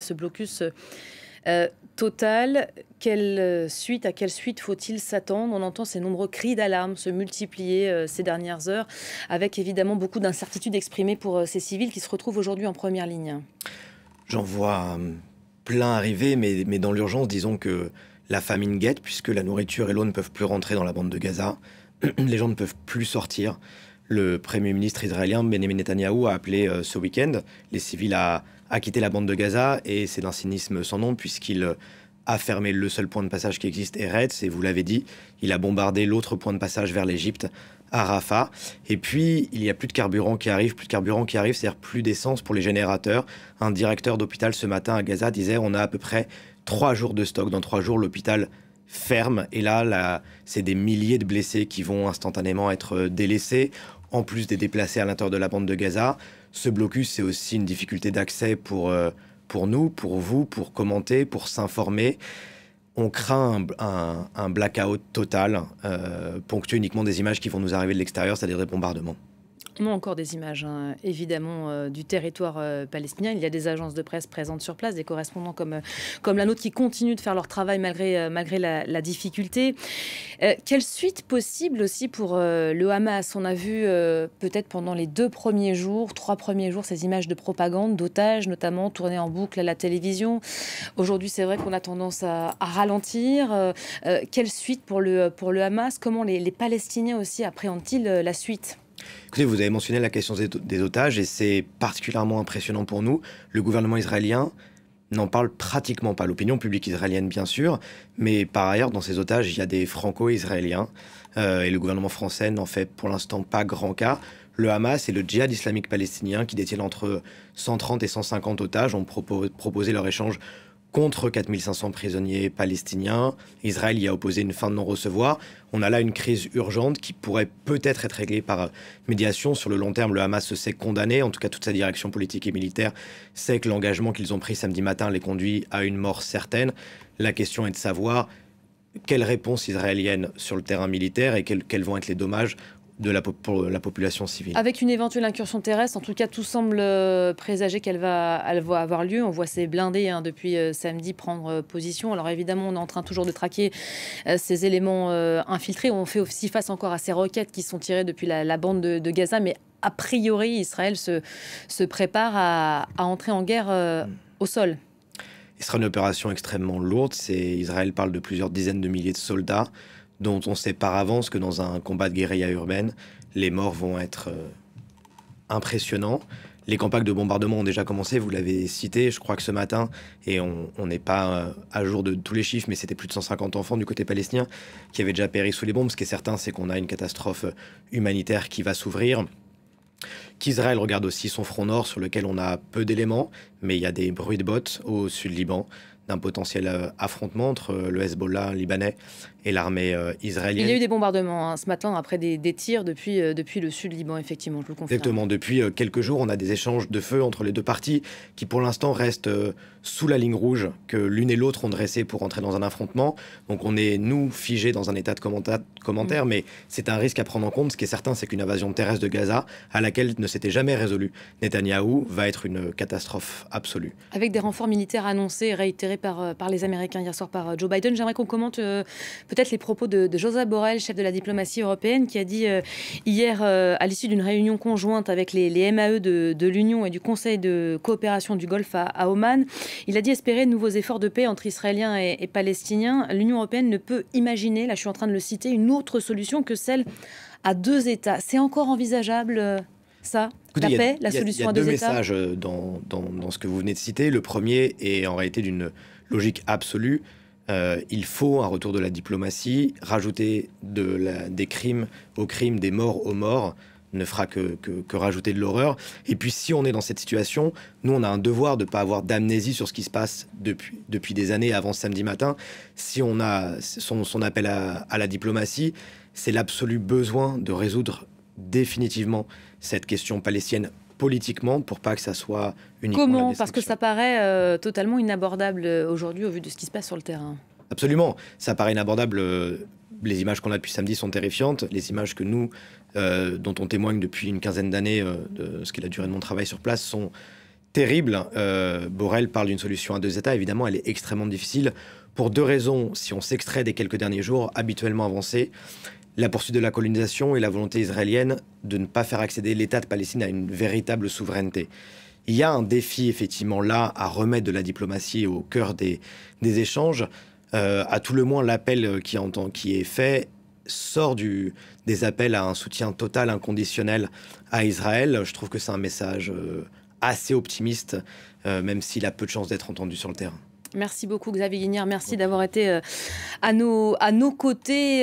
Ce blocus euh, euh, total, quelle euh, suite, à quelle suite faut-il s'attendre On entend ces nombreux cris d'alarme se multiplier ces dernières heures, avec évidemment beaucoup d'incertitudes exprimées pour ces civils qui se retrouvent aujourd'hui en première ligne. J'en vois plein arriver, mais, mais dans l'urgence, disons que la famine guette, puisque la nourriture et l'eau ne peuvent plus rentrer dans la bande de Gaza, les gens ne peuvent plus sortir. Le Premier ministre israélien Benjamin Netanyahu a appelé ce week-end les civils à a quitté la bande de Gaza et c'est d'un cynisme sans nom puisqu'il a fermé le seul point de passage qui existe, Eretz, et vous l'avez dit, il a bombardé l'autre point de passage vers l'Égypte, à Rafah. Et puis, il y a plus de carburant qui arrive, plus de carburant qui arrive, c'est-à-dire plus d'essence pour les générateurs. Un directeur d'hôpital ce matin à Gaza disait on a à peu près trois jours de stock. Dans trois jours, l'hôpital ferme. Et là, là c'est des milliers de blessés qui vont instantanément être délaissés en plus des déplacés à l'intérieur de la bande de Gaza. Ce blocus, c'est aussi une difficulté d'accès pour, euh, pour nous, pour vous, pour commenter, pour s'informer. On craint un, blackout total, euh, ponctué uniquement des images qui vont nous arriver de l'extérieur, c'est-à-dire des bombardements encore des images, hein. évidemment, euh, du territoire euh, palestinien. Il y a des agences de presse présentes sur place, des correspondants comme, euh, comme la nôtre qui continuent de faire leur travail malgré, malgré la, difficulté. quelle suite possible aussi pour le Hamas On a vu peut-être pendant les deux premiers jours, trois premiers jours, ces images de propagande, d'otages notamment, tournées en boucle à la télévision. Aujourd'hui, c'est vrai qu'on a tendance à, ralentir. quelle suite pour le, pour le Hamas Comment les, les Palestiniens aussi appréhendent-ils la suite Écoutez, vous avez mentionné la question des otages et c'est particulièrement impressionnant pour nous. Le gouvernement israélien n'en parle pratiquement pas. L'opinion publique israélienne, bien sûr, mais par ailleurs, dans ces otages, il y a des franco-israéliens euh, et le gouvernement français n'en fait pour l'instant pas grand cas. Le Hamas et le djihad islamique palestinien, qui détiennent entre 130 et 150 otages, ont proposé leur échange contre 4500 prisonniers palestiniens. Israël y a opposé une fin de non-recevoir. On a là une crise urgente qui pourrait peut-être être réglée par médiation. Sur le long terme, le Hamas se sait condamné. En tout cas, toute sa direction politique et militaire sait que l'engagement qu'ils ont pris samedi matin les conduit à une mort certaine. La question est de savoir quelle réponse israélienne sur le terrain militaire et quels vont être les dommages de la, pour la population civile. Avec une éventuelle incursion terrestre, en tout cas, tout semble euh, présager qu'elle va, elle va avoir lieu. On voit ces blindés hein, depuis euh, samedi prendre euh, position. Alors évidemment, on est en train toujours de traquer ces éléments infiltrés. On fait aussi face encore à ces roquettes qui sont tirées depuis la, bande de, Gaza, mais a priori, Israël se, se prépare à, à, entrer en guerre au sol. Ce sera une opération extrêmement lourde. Israël parle de plusieurs dizaines de milliers de soldats dont on sait par avance que dans un combat de guérilla urbaine, les morts vont être euh, impressionnants. Les campagnes de bombardement ont déjà commencé, vous l'avez cité, je crois que ce matin, et on n'est pas euh, à jour de tous les chiffres, mais c'était plus de 150 enfants du côté palestinien qui avaient déjà péri sous les bombes. Ce qui est certain, c'est qu'on a une catastrophe euh, humanitaire qui va s'ouvrir. Qu'Israël regarde aussi son front nord sur lequel on a peu d'éléments, mais il y a des bruits de bottes au sud Liban d'un potentiel euh, affrontement entre euh, le Hezbollah libanais et l'armée israélienne. Euh, Il y a eu des bombardements hein, ce matin après des, tirs depuis, depuis le sud Liban, effectivement, je le confirme. Exactement, depuis quelques jours, on a des échanges de feu entre les deux parties qui pour l'instant restent sous la ligne rouge que l'une et l'autre ont dressée pour entrer dans un affrontement. Donc on est, nous, figés dans un état de commentaire, mm. mais c'est un risque à prendre en compte. Ce qui est certain, c'est qu'une invasion terrestre de Gaza, à laquelle ne s'était jamais résolu Netanyahou, va être une catastrophe absolue. Avec des renforts militaires annoncés et réitérés euh, par, les Américains hier soir par euh, Joe Biden. J'aimerais qu'on commente euh, peut-être les propos de, Joseph Borrell, chef de la diplomatie européenne, qui a dit hier, à l'issue d'une réunion conjointe avec les, MAE de, l'Union et du Conseil de coopération du Golfe à, Oman, il a dit espérer de nouveaux efforts de paix entre Israéliens et, et Palestiniens. L'Union européenne ne peut imaginer, là je suis en train de le citer, une autre solution que celle à deux États. C'est encore envisageable ça La La solution à deux, Il y a deux messages euh, dans, ce que vous venez de citer. Le premier est en réalité d'une logique absolue. Euh, il faut un retour de la diplomatie, rajouter des crimes aux crimes, des morts aux morts ne fera que, que, rajouter de l'horreur. Et puis si on est dans cette situation, nous on a un devoir de ne pas avoir d'amnésie sur ce qui se passe depuis, depuis des années avant samedi matin. Si on a son, appel à la diplomatie, c'est l'absolu besoin de résoudre définitivement cette question palestinienne politiquement pour pas que ça soit uniquement. Comment Parce que ça paraît euh, totalement inabordable euh, aujourd'hui au vu de ce qui se passe sur le terrain. Absolument, ça paraît inabordable. Euh, les images qu'on a depuis samedi sont terrifiantes. Les images que nous, dont on témoigne depuis une quinzaine d'années, de ce qui est la durée de mon travail sur place, sont terribles. Borrell parle d'une solution à deux États. Évidemment, elle est extrêmement difficile pour deux raisons. Si on s'extrait des quelques derniers jours habituellement avancés, la poursuite de la colonisation et la volonté israélienne de ne pas faire accéder l'État de Palestine à une véritable souveraineté. Il y a un défi effectivement là à remettre de la diplomatie au cœur des, des échanges. Euh, à tout le moins, l'appel qui, qui est fait sort du, des appels à un soutien total, inconditionnel à Israël. Je trouve que c'est un message euh, assez optimiste, euh, même s'il a peu de chances d'être entendu sur le terrain. Merci beaucoup Xavier Guignard, merci d'avoir été à nos, à nos côtés.